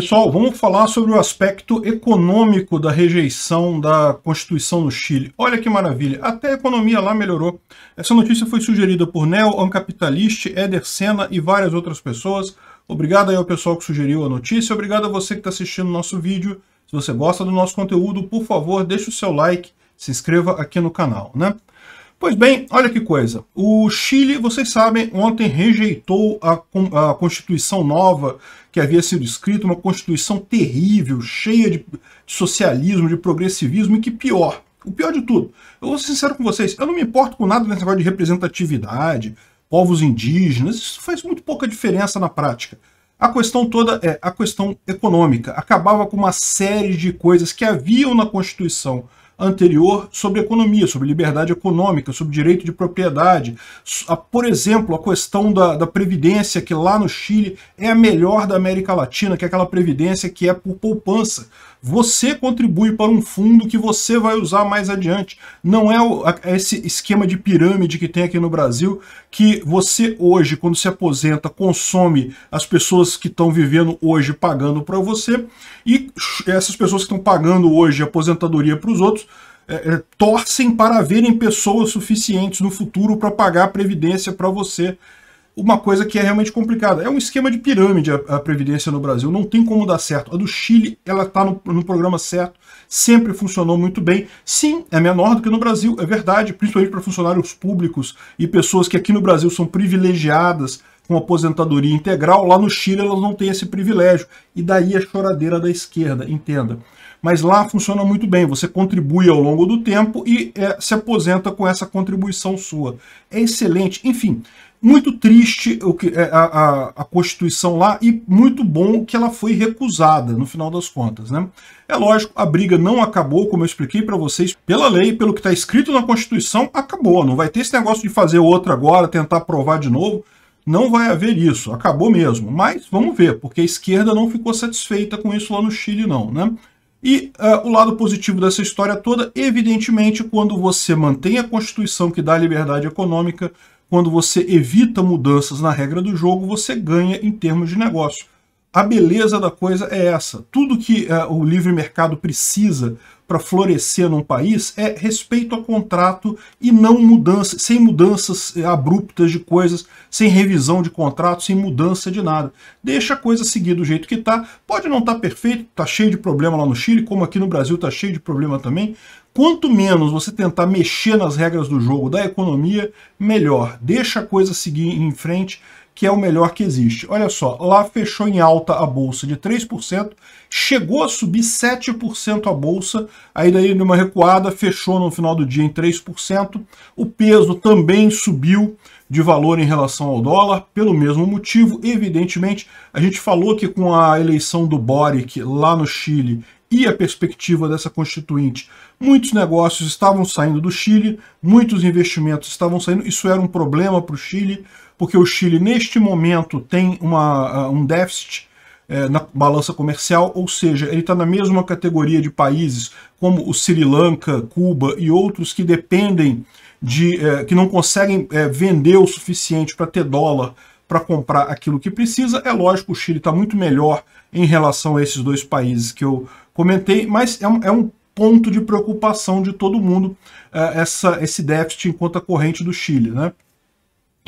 Pessoal, vamos falar sobre o aspecto econômico da rejeição da Constituição no Chile. Olha que maravilha, até a economia lá melhorou. Essa notícia foi sugerida por Neo, Ancapitalist, Eder Senna e várias outras pessoas. Obrigado aí ao pessoal que sugeriu a notícia, obrigado a você que está assistindo o nosso vídeo. Se você gosta do nosso conteúdo, por favor, deixe o seu like, se inscreva aqui no canal, né? Pois bem, olha que coisa. O Chile, vocês sabem, ontem rejeitou a, a Constituição nova que havia sido escrita, uma Constituição terrível, cheia de, de socialismo, de progressivismo e que pior. O pior de tudo, eu vou ser sincero com vocês, eu não me importo com nada nesse negócio de representatividade, povos indígenas, isso faz muito pouca diferença na prática. A questão toda é a questão econômica. Acabava com uma série de coisas que haviam na Constituição anterior sobre economia, sobre liberdade econômica, sobre direito de propriedade. Por exemplo, a questão da, da previdência, que lá no Chile é a melhor da América Latina, que é aquela previdência que é por poupança. Você contribui para um fundo que você vai usar mais adiante. Não é esse esquema de pirâmide que tem aqui no Brasil, que você hoje, quando se aposenta, consome as pessoas que estão vivendo hoje pagando para você e essas pessoas que estão pagando hoje aposentadoria para os outros é, é, torcem para verem pessoas suficientes no futuro para pagar a previdência para você uma coisa que é realmente complicada. É um esquema de pirâmide a, a Previdência no Brasil, não tem como dar certo. A do Chile, ela está no, no, programa certo, sempre funcionou muito bem. Sim, é menor do que no Brasil, é verdade, principalmente para funcionários públicos e pessoas que aqui no Brasil são privilegiadas com aposentadoria integral. Lá no Chile elas não têm esse privilégio. E daí a choradeira da esquerda, entenda. Mas lá funciona muito bem, você contribui ao longo do tempo e é, se aposenta com essa contribuição sua. É excelente. Enfim, muito triste o que, é, a, a, a, Constituição lá e muito bom que ela foi recusada, no final das contas. Né? É lógico, a briga não acabou, como eu expliquei para vocês, pela lei, pelo que está escrito na Constituição, acabou. Não vai ter esse negócio de fazer outra agora, tentar aprovar de novo. Não vai haver isso, acabou mesmo. Mas vamos ver, porque a esquerda não ficou satisfeita com isso lá no Chile, não, né? E uh, o lado positivo dessa história toda, evidentemente, quando você mantém a Constituição que dá liberdade econômica, quando você evita mudanças na regra do jogo, você ganha em termos de negócio a beleza da coisa é essa. Tudo que uh, o livre mercado precisa para florescer num país é respeito ao contrato e não mudança, sem mudanças é, abruptas de coisas, sem revisão de contrato, sem mudança de nada. Deixa a coisa seguir do jeito que está. Pode não estar tá perfeito, está cheio de problema lá no Chile, como aqui no Brasil está cheio de problema também. Quanto menos você tentar mexer nas regras do jogo da economia, melhor. Deixa a coisa seguir em frente que é o melhor que existe. Olha só, lá fechou em alta a bolsa de 3%, chegou a subir 7% a bolsa, aí daí numa recuada fechou no final do dia em 3%. O peso também subiu de valor em relação ao dólar, pelo mesmo motivo, evidentemente, a gente falou que com a eleição do Boric lá no Chile e a perspectiva dessa constituinte. Muitos negócios estavam saindo do Chile, muitos investimentos estavam saindo, isso era um problema para o Chile porque o Chile, neste momento, tem uma, ah, um déficit é, na balança comercial, ou seja, ele está na mesma categoria de países como o Sri Lanka, Cuba e outros que dependem de. É, que não conseguem é, vender o suficiente para ter dólar para comprar aquilo que precisa. É lógico, o Chile está muito melhor em relação a esses dois países que eu comentei, mas é um, é um ponto de preocupação de todo mundo essa, esse déficit em conta corrente do Chile. Né?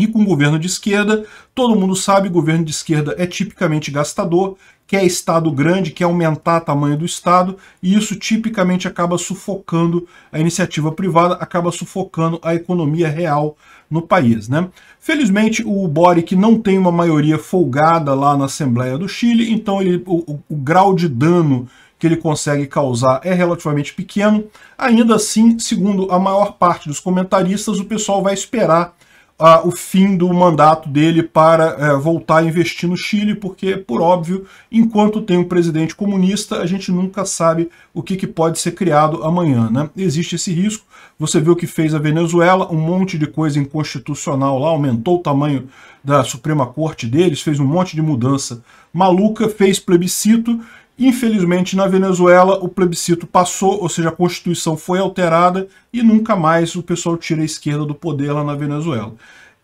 E com governo de esquerda, todo mundo sabe, governo de esquerda é tipicamente gastador, quer Estado grande, quer aumentar o tamanho do Estado, e isso tipicamente acaba sufocando a iniciativa privada, acaba sufocando a economia real no país. Né? Felizmente, o Boric não tem uma maioria folgada lá na Assembleia do Chile, então ele, o, o, o grau de dano que ele consegue causar é relativamente pequeno. Ainda assim, segundo a maior parte dos comentaristas, o pessoal vai esperar ah, o fim do mandato dele para é, voltar a investir no Chile, porque, por óbvio, enquanto tem um presidente comunista, a gente nunca sabe o que, que pode ser criado amanhã. Né? Existe esse risco. Você viu o que fez a Venezuela, um monte de coisa inconstitucional lá, aumentou o tamanho da Suprema Corte deles, fez um monte de mudança maluca, fez plebiscito Infelizmente, na Venezuela, o plebiscito passou, ou seja, a Constituição foi alterada e nunca mais o pessoal tira a esquerda do poder lá na Venezuela.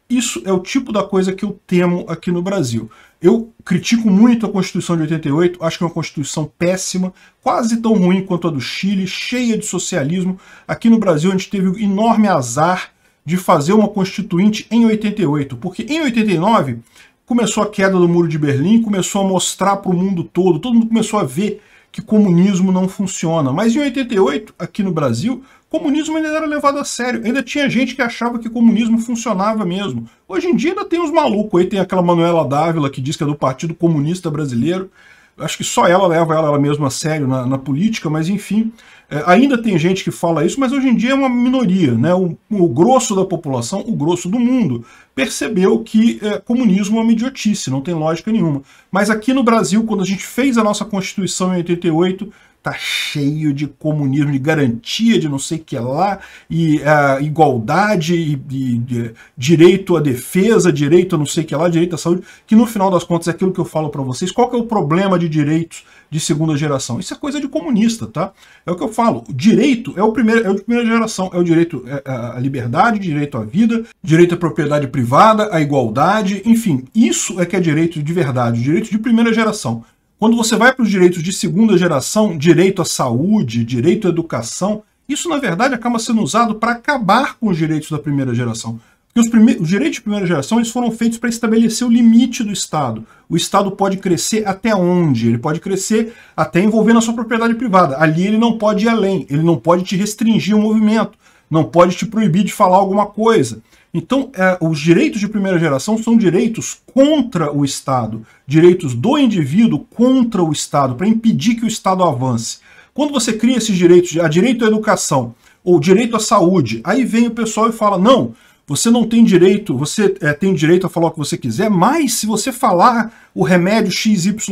Isso é o tipo da coisa que eu temo aqui no Brasil. Eu critico muito a Constituição de 88, acho que é uma Constituição péssima, quase tão ruim quanto a do Chile, cheia de socialismo. Aqui no Brasil a gente teve o enorme azar de fazer uma Constituinte em 88, porque em 89 começou a queda do Muro de Berlim, começou a mostrar para o mundo todo, todo mundo começou a ver que comunismo não funciona. Mas em 88, aqui no Brasil, comunismo ainda era levado a sério. Ainda tinha gente que achava que comunismo funcionava mesmo. Hoje em dia ainda tem uns malucos. Aí tem aquela Manuela Dávila que diz que é do Partido Comunista Brasileiro. Acho que só ela leva ela, mesma a sério na, na política, mas enfim. É, ainda tem gente que fala isso, mas hoje em dia é uma minoria. Né? O, o grosso da população, o grosso do mundo, percebeu que é, comunismo é uma idiotice, não tem lógica nenhuma. Mas aqui no Brasil, quando a gente fez a nossa Constituição em 88, tá cheio de comunismo, de garantia de não sei o que lá, e é, igualdade, e, e, direito à defesa, direito a não sei o que lá, direito à saúde, que no final das contas é aquilo que eu falo para vocês. Qual que é o problema de direitos de segunda geração? Isso é coisa de comunista, tá? É o que eu falo. O direito é o primeiro, é o de primeira geração, é o direito à é, é, liberdade, direito à vida, direito à propriedade privada, à igualdade, enfim, isso é que é direito de verdade, direito de primeira geração. Quando você vai para os direitos de segunda geração, direito à saúde, direito à educação, isso na verdade acaba sendo usado para acabar com os direitos da primeira geração. Porque os, os direitos de primeira geração eles foram feitos para estabelecer o limite do Estado. O Estado pode crescer até onde? Ele pode crescer até envolvendo a sua propriedade privada. Ali ele não pode ir além, ele não pode te restringir o movimento, não pode te proibir de falar alguma coisa. Então, é, os direitos de primeira geração são direitos contra o Estado, direitos do indivíduo contra o Estado, para impedir que o Estado avance. Quando você cria esses direitos, a direito à educação ou direito à saúde, aí vem o pessoal e fala: não, você não tem direito, você eh, tem direito a falar o que você quiser, mas se você falar o remédio XYZ,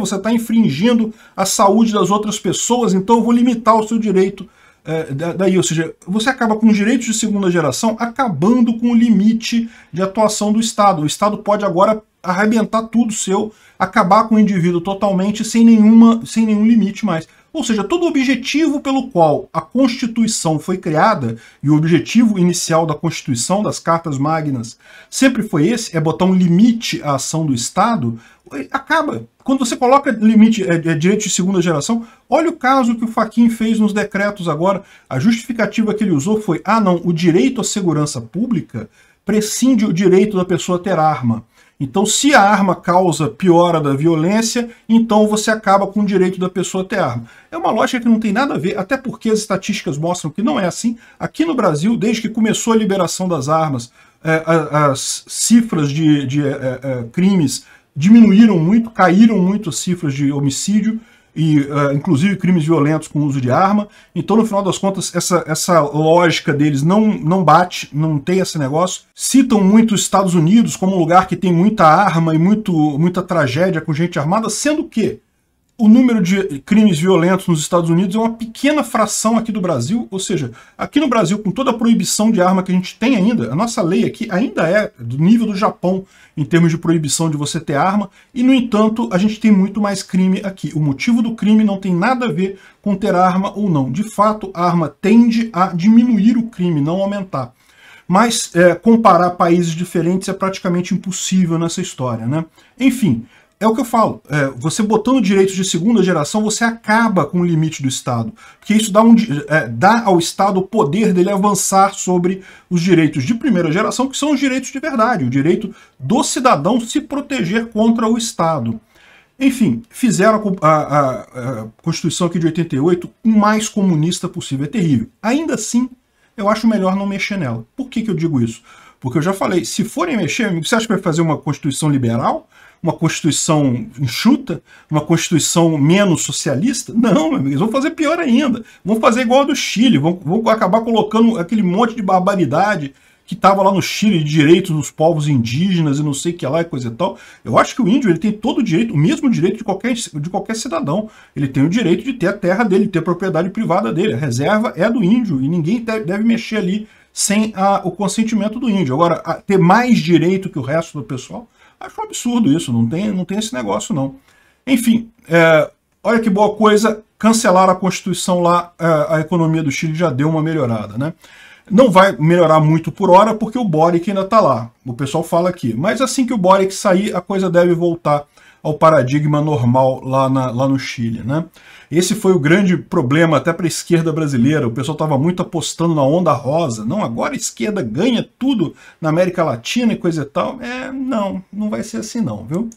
você está infringindo a saúde das outras pessoas, então eu vou limitar o seu direito é, daí, ou seja, você acaba com os direitos de segunda geração acabando com o limite de atuação do Estado. O Estado pode agora arrebentar tudo seu, acabar com o indivíduo totalmente sem, nenhuma, sem nenhum limite mais. Ou seja, todo o objetivo pelo qual a Constituição foi criada, e o objetivo inicial da Constituição, das cartas magnas, sempre foi esse, é botar um limite à ação do Estado, é, acaba. Quando você coloca limite, é, é, direito de segunda geração, olha o caso que o Faquin fez nos decretos agora. A justificativa que ele usou foi: ah, não, o direito à segurança pública prescinde o direito da pessoa ter arma. Então, se a arma causa piora da violência, então você acaba com o direito da pessoa a ter arma. É uma lógica que não tem nada a ver, até porque as estatísticas mostram que não é assim. Aqui no Brasil, desde que começou a liberação das armas, é, as cifras de, de é, é, crimes diminuíram muito, caíram muito as cifras de homicídio e uh, inclusive crimes violentos com uso de arma. Então, no final das contas, essa, essa lógica deles não, não bate, não tem esse negócio. Citam muito os Estados Unidos como um lugar que tem muita arma e muito, muita tragédia com gente armada, sendo que o número de crimes violentos nos Estados Unidos é uma pequena fração aqui do Brasil, ou seja, aqui no Brasil, com toda a proibição de arma que a gente tem ainda, a nossa lei aqui ainda é do nível do Japão em termos de proibição de você ter arma, e no entanto, a gente tem muito mais crime aqui. O motivo do crime não tem nada a ver com ter arma ou não. De fato, a arma tende a diminuir o crime, não aumentar. Mas é, comparar países diferentes é praticamente impossível nessa história, né? Enfim, é o que eu falo. É, você botando direitos de segunda geração, você acaba com o limite do Estado. Porque isso dá, um, é, dá ao Estado o poder dele avançar sobre os direitos de primeira geração, que são os direitos de verdade, o direito do cidadão se proteger contra o Estado. Enfim, fizeram a, a, a Constituição aqui de 88 o mais comunista possível. É terrível. Ainda assim, eu acho melhor não mexer nela. Por que, que eu digo isso? Porque eu já falei, se forem mexer, você acha que vai fazer uma Constituição liberal? uma Constituição enxuta, uma Constituição menos socialista? Não, meu amigo, eles vão fazer pior ainda. Vão fazer igual a do Chile, vão, vão acabar colocando aquele monte de barbaridade que estava lá no Chile de direitos dos povos indígenas e não sei o que lá e coisa e tal. Eu acho que o índio ele tem todo o direito, o mesmo direito de qualquer, de qualquer cidadão. Ele tem o direito de ter a terra dele, ter a propriedade privada dele. A reserva é do índio e ninguém deve mexer ali sem a, o consentimento do índio. Agora, ter mais direito que o resto do pessoal, Acho um absurdo isso, não tem, não tem esse negócio não. Enfim, é, olha que boa coisa, cancelar a Constituição lá, a, é, a economia do Chile já deu uma melhorada, né? Não vai melhorar muito por hora, porque o Boric ainda está lá, o pessoal fala aqui. Mas assim que o Boric sair, a coisa deve voltar ao paradigma normal lá, na, lá no Chile, né? Esse foi o grande problema até para a esquerda brasileira. O pessoal estava muito apostando na onda rosa. Não, agora a esquerda ganha tudo na América Latina e coisa e tal. É, não, não vai ser assim não, viu?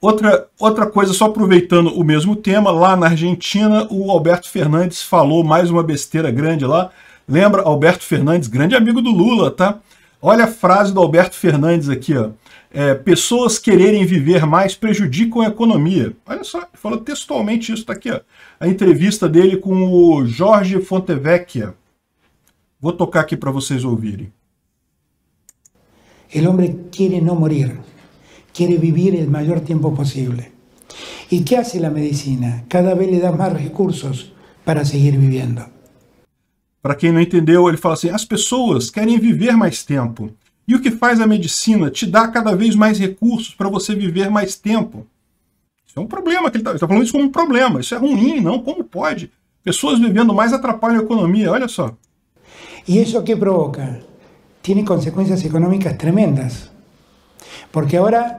Outra, outra coisa, só aproveitando o mesmo tema, lá na Argentina, o Alberto Fernandes falou mais uma besteira grande lá. Lembra, Alberto Fernandes, grande amigo do Lula, tá? Olha a frase do Alberto Fernandes aqui, ó é, pessoas quererem viver mais prejudicam a economia. Olha só, ele falou textualmente isso, tá aqui, ó. A entrevista dele com o Jorge Fontevecchia. Vou tocar aqui para vocês ouvirem. El hombre quiere no morir, quiere vivir el mayor tiempo posible. ¿Y qué hace la medicina? Cada vez le da más recursos para seguir viviendo. Para quem não entendeu, ele fala assim: as pessoas querem viver mais tempo. E o que faz a medicina? Te dá cada vez mais recursos para você viver mais tempo. Isso é um problema. ele está tá falando isso como um problema. Isso é ruim, não? Como pode? Pessoas vivendo mais atrapalham a economia, olha só. E isso que provoca? Tem consequências econômicas tremendas. Porque agora,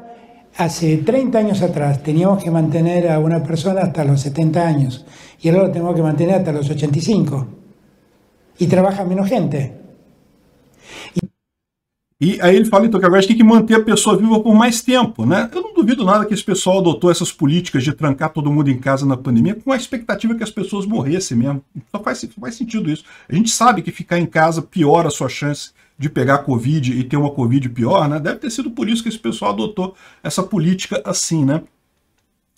há 30 anos atrás, teníamos que manter a uma pessoa até os 70 anos. E agora temos que manter até os 85. E trabalha menos gente. E aí ele fala então que agora a gente tem que manter a pessoa viva por mais tempo, né? Eu não duvido nada que esse pessoal adotou essas políticas de trancar todo mundo em casa na pandemia com a expectativa que as pessoas morressem mesmo. Só faz, só faz sentido isso. A gente sabe que ficar em casa piora a sua chance de pegar Covid e ter uma Covid pior, né? Deve ter sido por isso que esse pessoal adotou essa política assim, né?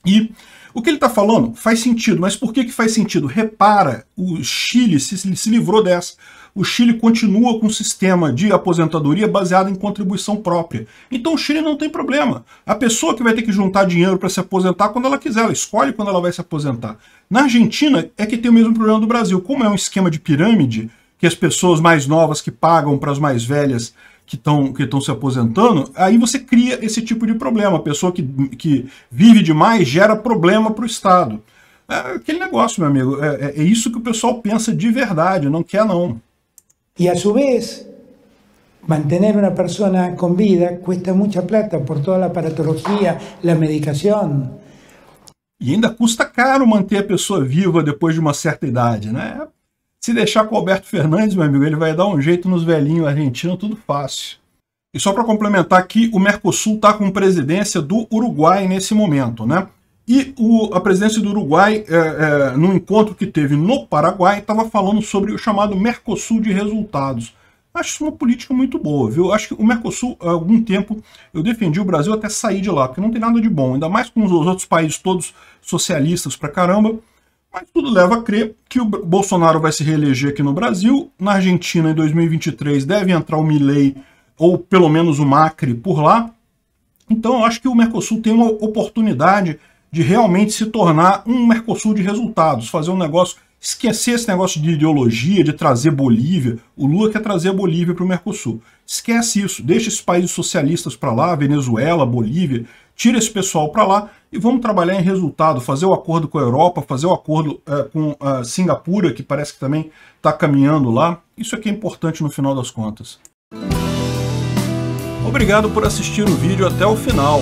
E o que ele está falando faz sentido, mas por que, que faz sentido? Repara, o Chile se, se livrou dessa o Chile continua com um sistema de aposentadoria baseado em contribuição própria. Então o Chile não tem problema. A pessoa que vai ter que juntar dinheiro para se aposentar quando ela quiser, ela escolhe quando ela vai se aposentar. Na Argentina é que tem o mesmo problema do Brasil. Como é um esquema de pirâmide, que as pessoas mais novas que pagam para as mais velhas que estão que se aposentando, aí você cria esse tipo de problema. A pessoa que, que vive demais gera problema para o Estado. É aquele negócio, meu amigo. É, é, é isso que o pessoal pensa de verdade, não quer não. Y a su vez, mantener una persona con vida cuesta mucha plata por toda la aparatología, la medicación. E ainda custa caro manter a pessoa viva depois de uma certa idade, né? Se deixar com o Alberto Fernandes, meu amigo, ele vai dar um jeito nos velhinhos argentinos, tudo fácil. E só para complementar aqui, o Mercosul está com presidência do Uruguai nesse momento, né? E o, a presidência do Uruguai, é, é, no encontro que teve no Paraguai, estava falando sobre o chamado Mercosul de resultados. Acho isso uma política muito boa, viu? Acho que o Mercosul, há algum tempo, eu defendi o Brasil até sair de lá, porque não tem nada de bom, ainda mais com os outros países todos socialistas pra caramba. Mas tudo leva a crer que o Bolsonaro vai se reeleger aqui no Brasil. Na Argentina, em 2023, deve entrar o Milei, ou pelo menos o Macri, por lá. Então, eu acho que o Mercosul tem uma oportunidade de realmente se tornar um Mercosul de resultados, fazer um negócio, esquecer esse negócio de ideologia, de trazer Bolívia. O Lula quer trazer a Bolívia para o Mercosul. Esquece isso, deixa esses países socialistas para lá, Venezuela, Bolívia, tira esse pessoal para lá e vamos trabalhar em resultado, fazer o acordo com a Europa, fazer o acordo é, com a eh, Singapura, que parece que também está caminhando lá. Isso é que é importante no final das contas. Obrigado por assistir o vídeo até o final.